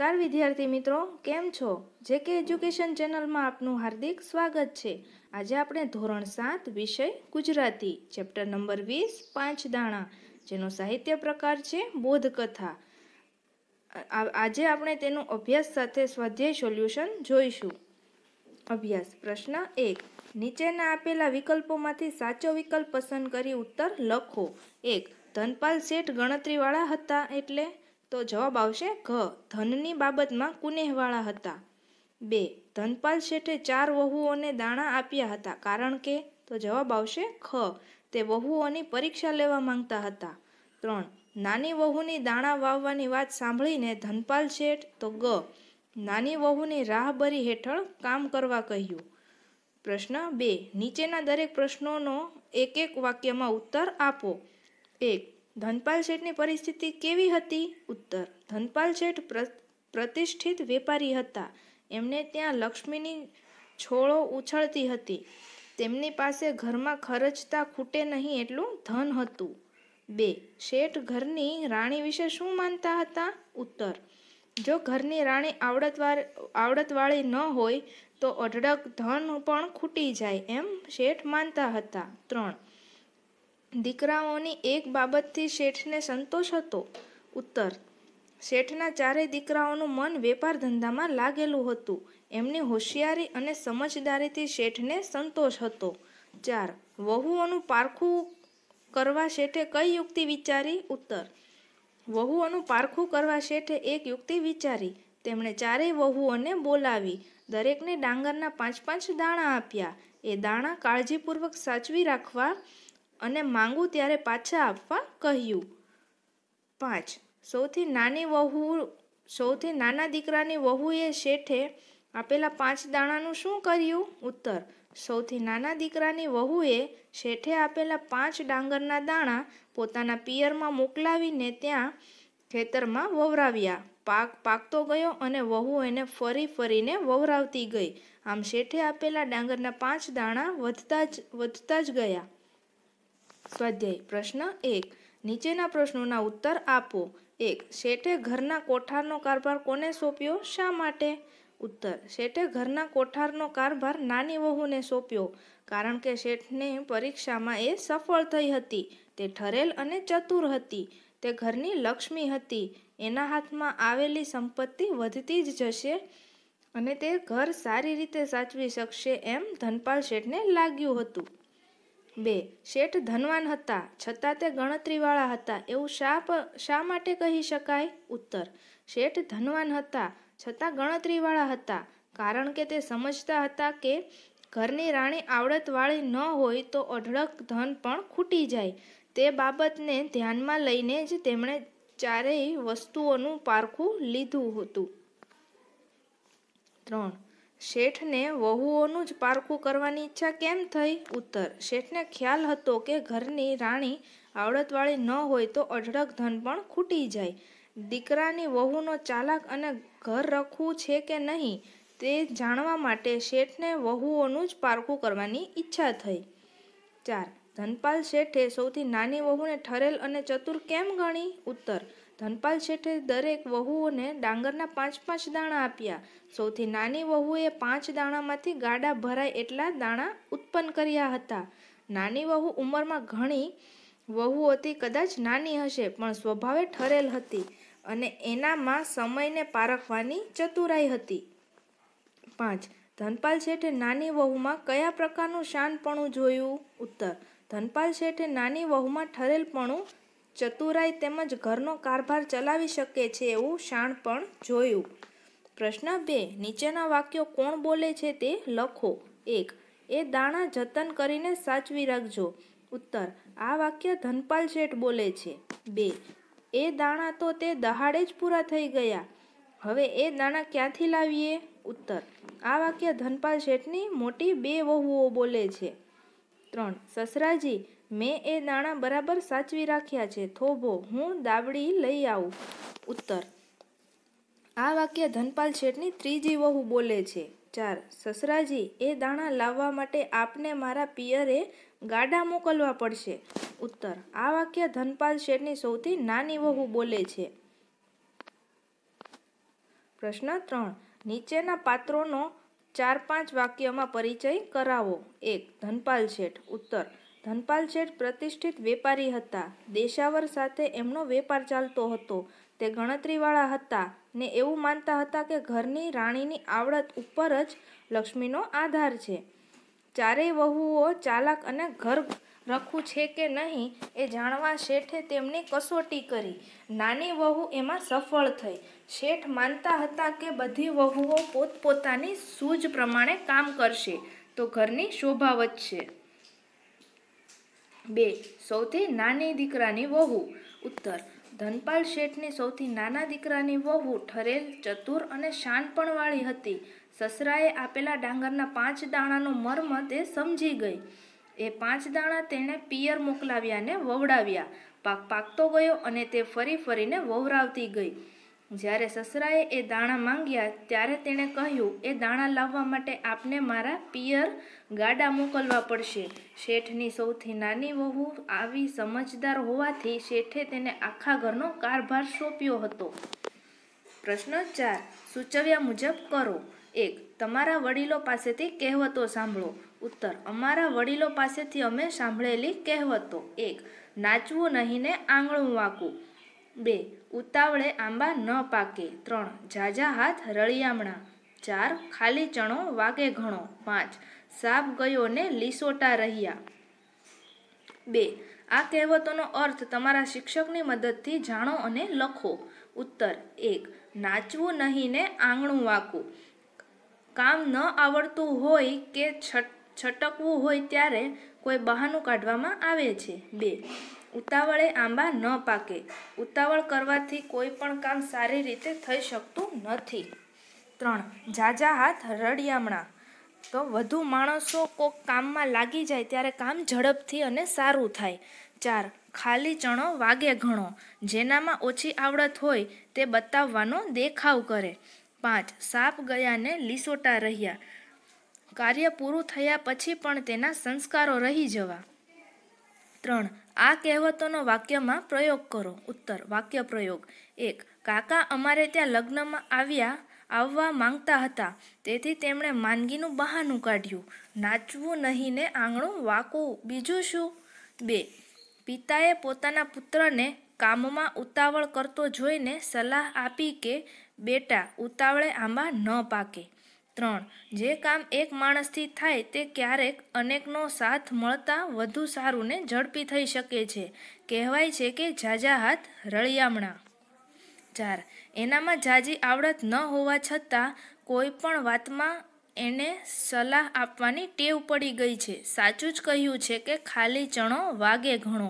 તાર વિદ્યાર્થી મિત્રો કેમ છો જે કે એજ્યુકેશન ચેનલમાં આપનું હાર્દિક સ્વાગત છે આજે આપણે ધોરણ સાત વિષય ગુજરાતી ચેપ્ટર નંબર વીસ પાંચ દાણા જેનો સાહિત્ય પ્રકાર છે બોધકથા આજે આપણે તેનો અભ્યાસ સાથે સ્વાધ્યાય સોલ્યુશન જોઈશું અભ્યાસ પ્રશ્ન એક નીચેના આપેલા વિકલ્પોમાંથી સાચો વિકલ્પ પસંદ કરી ઉત્તર લખો એક ધનપાલ શેઠ ગણતરીવાળા હતા એટલે તો જવાબ આવશે ઘ ધનની બાબતમાં કુનેહવાળા હતા બે ધનપાલ શેઠે ચાર વહુઓને દાણા આપ્યા હતા કારણ કે તો જવાબ આવશે ખ તે વહુઓની પરીક્ષા લેવા માંગતા હતા ત્રણ નાની વહુની દાણા વાવવાની વાત સાંભળીને ધનપાલ શેઠ તો ગ નાની વહુની રાહબરી હેઠળ કામ કરવા કહ્યું પ્રશ્ન બે નીચેના દરેક પ્રશ્નોનો એક એક વાક્યમાં ઉત્તર આપો એક ધનપાલ શેઠની પરિસ્થિતિ કેવી હતી ઉત્તર ધનપાલ શેઠ પ્રતિષ્ઠિત વેપારી હતા એમને ત્યાં લક્ષ્મીની છોળો ઉછળતી હતી તેમની પાસે ઘરમાં ખર્ચતા ખૂટે નહીં એટલું ધન હતું બે શેઠ ઘરની રાણી વિશે શું માનતા હતા ઉત્તર જો ઘરની રાણી આવડતવાર આવડતવાળી ન હોય તો અઢળક ધન પણ ખૂટી જાય એમ શેઠ માનતા હતા ત્રણ દીકરાઓની એક બાબતથી શેઠને સંતોષ હતો ઉત્તર શેઠના ચારેય દીકરાઓનું મન વેપાર ધંધામાં લાગેલું હતું એમની હોશિયારી અને સમજદારીથી શેઠને સંતોષ હતો ચાર વહુઓનું પારખું કરવા શેઠે કઈ યુક્તિ વિચારી ઉત્તર વહુઓનું પારખું કરવા શેઠે એક યુક્તિ વિચારી તેમણે ચારેય વહુઓને બોલાવી દરેકને ડાંગરના પાંચ પાંચ દાણા આપ્યા એ દાણા કાળજીપૂર્વક સાચવી રાખવા અને માંગું ત્યારે પાછા આપવા કહ્યું પાંચ સૌથી નાની વહુ સૌથી નાના દીકરાની વહુએ શેઠે આપેલા પાંચ દાણાનું શું કર્યું ઉત્તર સૌથી નાના દીકરાની વહુએ શેઠે આપેલા પાંચ ડાંગરના દાણા પોતાના પિયરમાં મોકલાવીને ત્યાં ખેતરમાં વવરાવ્યા પાક પાકતો ગયો અને વહુ એને ફરી ફરીને વવરાવતી ગઈ આમ શેઠે આપેલા ડાંગરના પાંચ દાણા વધતા જ વધતા જ ગયા સ્વાધ્યાય પ્રશ્ન એક નીચેના પ્રશ્નોના ઉત્તર આપો એક શેઠે ઘરના કોઠારનો કારભાર કોને સોંપ્યો શા માટે ઉત્તર શેઠે ઘરના કોઠારનો કારભાર નાની વહુને સોંપ્યો કારણ કે શેઠને પરીક્ષામાં એ સફળ થઈ હતી તે ઠરેલ અને ચતુર હતી તે ઘરની લક્ષ્મી હતી એના હાથમાં આવેલી સંપત્તિ વધતી જ જશે અને તે ઘર સારી રીતે સાચવી શકશે એમ ધનપાલ શેઠને લાગ્યું હતું બે શેઠ ધનવાન હતા છતાં તે ગણતરીવાળા હતા એવું શા શા માટે કહી શકાય ઉત્તર શેઠ ધનવાન હતા છતાં ગણતરીવાળા હતા કારણ કે તે સમજતા હતા કે ઘરની રાણી આવડતવાળી ન હોય તો અઢળક ધન પણ ખૂટી જાય તે બાબતને ધ્યાનમાં લઈને જ તેમણે ચારેય વસ્તુઓનું પારખું લીધું હતું ત્રણ શેઠને વહુઓનું જ પારખું કરવાની ઈચ્છા કેમ થઈ ઉત્તર શેઠને ખ્યાલ હતો કે ઘરની રાણી આવડતવાળી ન હોય તો અઢળક ધન પણ ખૂટી જાય દીકરાની વહુનો ચાલાક અને ઘર રખવું છે કે નહીં તે જાણવા માટે શેઠને વહુઓનું જ પારખું કરવાની ઈચ્છા થઈ ચાર ધનપાલ શેઠે સૌથી નાની વહુને ઠરેલ અને ચતુર કેમ ગણી ઉત્તર ધનપાલ શેઠે દરેક વહુઓને ડાંગરના પાંચ પાંચ દાણા આપ્યા સૌથી નાની વહુએ પાંચ દાણામાંથી ગાડા ભરાય એટલા દાણા ઉત્પન્ન કર્યા હતા નાની વહુ ઉંમરમાં ઘણી વહુઓથી કદાચ નાની હશે પણ સ્વભાવે ઠરેલ હતી અને એનામાં સમયને પારખવાની ચતુરાઈ હતી પાંચ ધનપાલ શેઠે નાની વહુમાં કયા પ્રકારનું શાનપણું જોયું ઉત્તર ધનપાલ શેઠે નાની વહુમાં ઠરેલપણું ચતુરાઈ તેમજ ઘરનો કારભાર ચલાવી શકે છે એવું શાણ પણ જોયું પ્રશ્ન બે નીચેના વાક્યો કોણ બોલે છે તે લખો એક એ દાણા જતન કરીને સાચવી રાખજો ઉત્તર આ વાક્ય ધનપાલ શેઠ બોલે છે બે એ દાણા તો તે દહાડે જ પૂરા થઈ ગયા હવે એ દાણા ક્યાંથી લાવીએ ઉત્તર આ વાક્ય ધનપાલ શેઠની મોટી બે વહુઓ બોલે છે ત્રણ સસરાજી મેં એ દાણા બરાબર સાચવી રાખ્યા છે થોભો હું દાબડી લઈ આવું ઉત્તર આ વાક્ય ધનપાલ શેઠની ત્રીજી વહુ બોલે છે ચાર સસરાજી એ દાણા લાવવા માટે આપને મારા પિયરે ગાડા મોકલવા પડશે ઉત્તર આ વાક્ય ધનપાલ શેઠની સૌથી નાની વહુ બોલે છે પ્રશ્ન ત્રણ નીચેના પાત્રોનો ચાર પાંચ વાક્યમાં પરિચય કરાવો એક ધનપાલ શેઠ ઉત્તર ધનપાલ શેઠ પ્રતિષ્ઠિત વેપારી હતા દેશાવર સાથે એમનો વેપાર ચાલતો હતો તે ગણતરીવાળા હતા ને એવું માનતા હતા કે ઘરની રાણીની આવડત ઉપર જ લક્ષ્મીનો આધાર છે ચારેય વહુઓ ચાલાક અને ઘર રખવું છે કે નહીં એ જાણવા શેઠે તેમની કસોટી કરી નાની વહુ એમાં સફળ થઈ શેઠ માનતા હતા કે બધી વહુઓ પોતપોતાની સૂઝ પ્રમાણે કામ કરશે તો ઘરની શોભા વધશે બે સૌથી નાની દીકરાની વહુ ઉત્તર ધનપાલ શેઠની સૌથી નાના દીકરાની વહુ ઠરેલ ચતુર અને શાનપણવાળી હતી સસરાએ આપેલા ડાંગરના પાંચ દાણાનો મર્મ તે સમજી ગઈ એ પાંચ દાણા તેણે પિયર મોકલાવ્યા ને વવડાવ્યા પાક પાકતો ગયો અને તે ફરી ફરીને વવરાવતી ગઈ જ્યારે સસરાએ એ દાણા માંગ્યા ત્યારે તેણે કહ્યું એ દાણા લાવવા માટે આપને મારા પિયર ગાડા મોકલવા પડશે શેઠની સૌથી નાની વહુ આવી સમજદાર હોવાથી શેઠે તેને આખા ઘરનો કારભાર સોંપ્યો હતો પ્રશ્ન ચાર સૂચવ્યા મુજબ કરો એક તમારા વડીલો પાસેથી કહેવતો સાંભળો ઉત્તર અમારા વડીલો પાસેથી અમે સાંભળેલી કહેવતો એક નાચવું નહીં ને આંગણું વાંકું બે ઉતાવળે આંબા ન પાકે ત્રણ ઝાઝા હાથ રળિયામણા ચાર ખાલી ચણો વાગે ઘણો પાંચ સાપ ગયો ને લીસોટા રહ્યા બે આ કહેવતોનો અર્થ તમારા શિક્ષકની મદદથી જાણો અને લખો ઉત્તર એક નાચવું નહીં ને આંગણું વાકવું કામ ન આવડતું હોય કે છટકવું હોય ત્યારે કોઈ બહાનું કાઢવામાં આવે છે બે ઉતાવળે આંબા ન પાકે ઉતાવળ કરવાથી કોઈ પણ કામ સારી રીતે થઈ શકતું નથી ત્રણ ઝાઝા હાથ રળિયામણા તો વધુ માણસો કોક કામમાં લાગી જાય ત્યારે કામ ઝડપથી અને સારું થાય ચાર ખાલી ચણો વાગે ઘણો જેનામાં ઓછી આવડત હોય તે બતાવવાનો દેખાવ કરે પાંચ સાપ ગયાને લીસોટા રહ્યા કાર્ય પૂરું થયા પછી પણ તેના સંસ્કારો રહી જવા ત્રણ આ કહેવતોનો વાક્યમાં પ્રયોગ કરો ઉત્તર વાક્ય પ્રયોગ એક કાકા અમારે ત્યાં લગ્નમાં આવ્યા આવવા માંગતા હતા તેથી તેમણે માંદગીનું બહાનું કાઢ્યું નાચવું નહીં ને આંગણું વાકવું બીજું શું બે પિતાએ પોતાના પુત્રને કામમાં ઉતાવળ કરતો જોઈને સલાહ આપી કે બેટા ઉતાવળે આંબા ન પાકે ત્રણ જે કામ એક માણસથી થાય તે ક્યારેક અનેકનો સાથ મળતા વધુ સારું ને ઝડપી થઈ શકે છે કહેવાય છે કે ઝાઝા હાથ રળિયામણા ચાર એનામાં જાજી આવડત ન હોવા છતાં કોઈ પણ વાતમાં એને સલાહ આપવાની ટેવ પડી ગઈ છે સાચું જ કહ્યું છે કે ખાલી ચણો વાગે ઘણો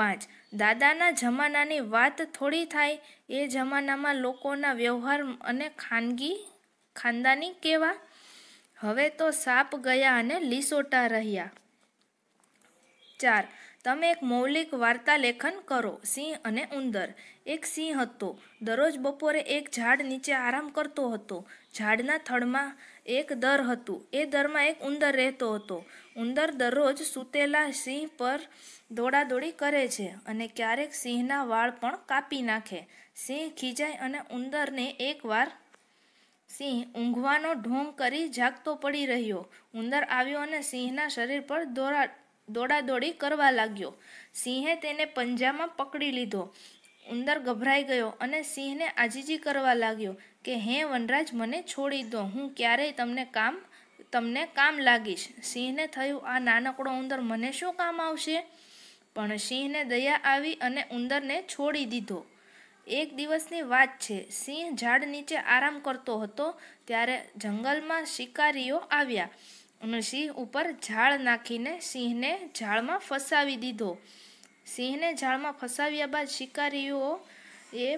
પાંચ દાદાના જમાનાની વાત થોડી થાય એ જમાનામાં લોકોના વ્યવહાર અને ખાનગી ખાનદાની કેવા હવે તો સાપ ગયા અને લીસોટા રહ્યા ચાર તમે એક મૌલિક વાર્તા લેખન કરો સિંહ અને ઉંદર એક સિંહ હતો દરરોજ બપોરે એક ઝાડ નીચે આરામ કરતો હતો ઝાડના થડમાં એક દર હતું એ દરમાં એક ઉંદર રહેતો હતો ઉંદર દરરોજ સૂતેલા સિંહ પર દોડાદોડી કરે છે અને ક્યારેક સિંહના વાળ પણ કાપી નાખે સિંહ ખીજાય અને ઉંદરને એકવાર સિંહ ઊંઘવાનો ઢોંગ કરી જાગતો પડી રહ્યો ઉંદર આવ્યો અને સિંહના શરીર પર દોરા દોડાદોડી કરવા લાગ્યો સિંહે તેને પંજામાં પકડી લીધો ઉંદર ગભરાઈ ગયો અને સિંહને આજીજી કરવા લાગ્યો કે હે વનરાજ મને છોડી દો હું ક્યારેય તમને કામ તમને કામ લાગીશ સિંહને થયું આ નાનકડો ઉંદર મને શું કામ આવશે પણ સિંહને દયા આવી અને ઉંદરને છોડી દીધો એક દિવસની વાત છે સિંહ ઝાડ નીચે આરામ કરતો હતો ત્યારે જંગલમાં શિકારીઓ આવ્યા સિંહ ઉપર ઝાડ નાખીને સિંહને ઝાડમાં ફસાવી દીધો સિંહને ઝાડમાં ફસાવ્યા બાદ શિકારીઓ એ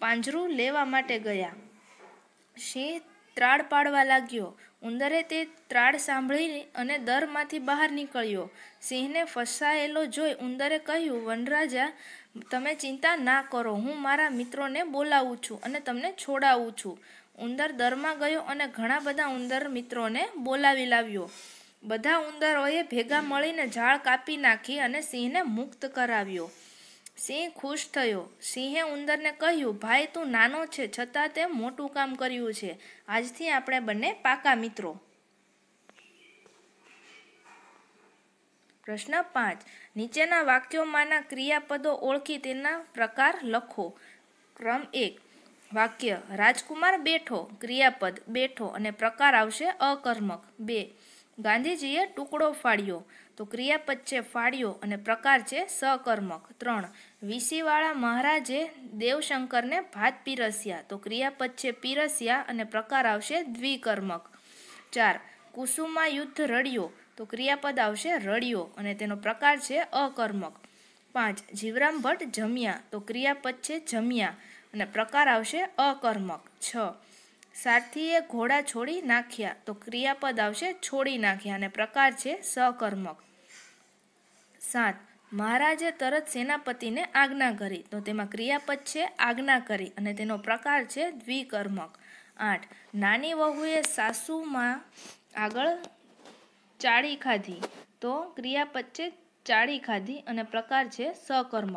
પાંજરું લેવા માટે ગયા સિંહ ત્રાડ પાડવા લાગ્યો ઉંદરે તે ત્રાડ સાંભળી અને દરમાંથી બહાર નીકળ્યો સિંહને ફસાયેલો જોઈ ઉંદરે કહ્યું વનરાજા તમે ચિંતા ના કરો હું મારા મિત્રોને બોલાવું છું અને તમને છોડાવું છું ઉંદર દરમાં ગયો અને ઘણા બધા ઉંદર મિત્રોને બોલાવી લાવ્યો બધા ઉંદરોએ ભેગા મળીને ઝાડ કાપી નાખી અને સિંહને મુક્ત કરાવ્યો સિંહ ખુશ થયો સિંહે ઉંદરને કહ્યું ભાઈ તું નાનો છે છતાં તે મોટું કામ કર્યું છે આજથી આપણે બંને પાકા મિત્રો પ્રશ્ન પાંચ નીચેના વાક્યોમાંના ક્રિયાપદો ઓળખી તેના પ્રકાર લખો ક્રમ એક વાક્ય રાજકુમાર બેઠો ક્રિયાપદ બેઠો અને પ્રકાર આવશે અકર્મક બે ગાંધીજીએ ટુકડો ફાડ્યો તો ક્રિયાપદ છે ફાડ્યો અને પ્રકાર છે સકર્મક ત્રણ વીસીવાળા મહારાજે દેવશંકરને ભાત પીરસ્યા તો ક્રિયાપદ છે પીરસ્યા અને પ્રકાર આવશે દ્વિકર્મક ચાર કુસુમા યુદ્ધ રડ્યો તો ક્રિયાપદ આવશે રડ્યો અને તેનો પ્રકાર છે અકર્મક પાંચ જીવરામ ભટ્ટ જમ્યા તો ક્રિયાપદ છે જમ્યા અને પ્રકાર આવશે અકર્મક છ સારથીએ ઘોડા છોડી નાખ્યા તો ક્રિયાપદ આવશે છોડી નાખ્યા અને પ્રકાર છે સકર્મક સાત મહારાજે તરત સેનાપતિને આજ્ઞા કરી તો તેમાં ક્રિયાપદ છે આજ્ઞા કરી અને તેનો પ્રકાર છે દ્વિકર્મક આઠ નાની વહુએ સાસુમાં આગળ ચાળી ખાધી તો ક્રિયાપદ છે ચાળી ખાધી અને પ્રકાર છે સકર્મક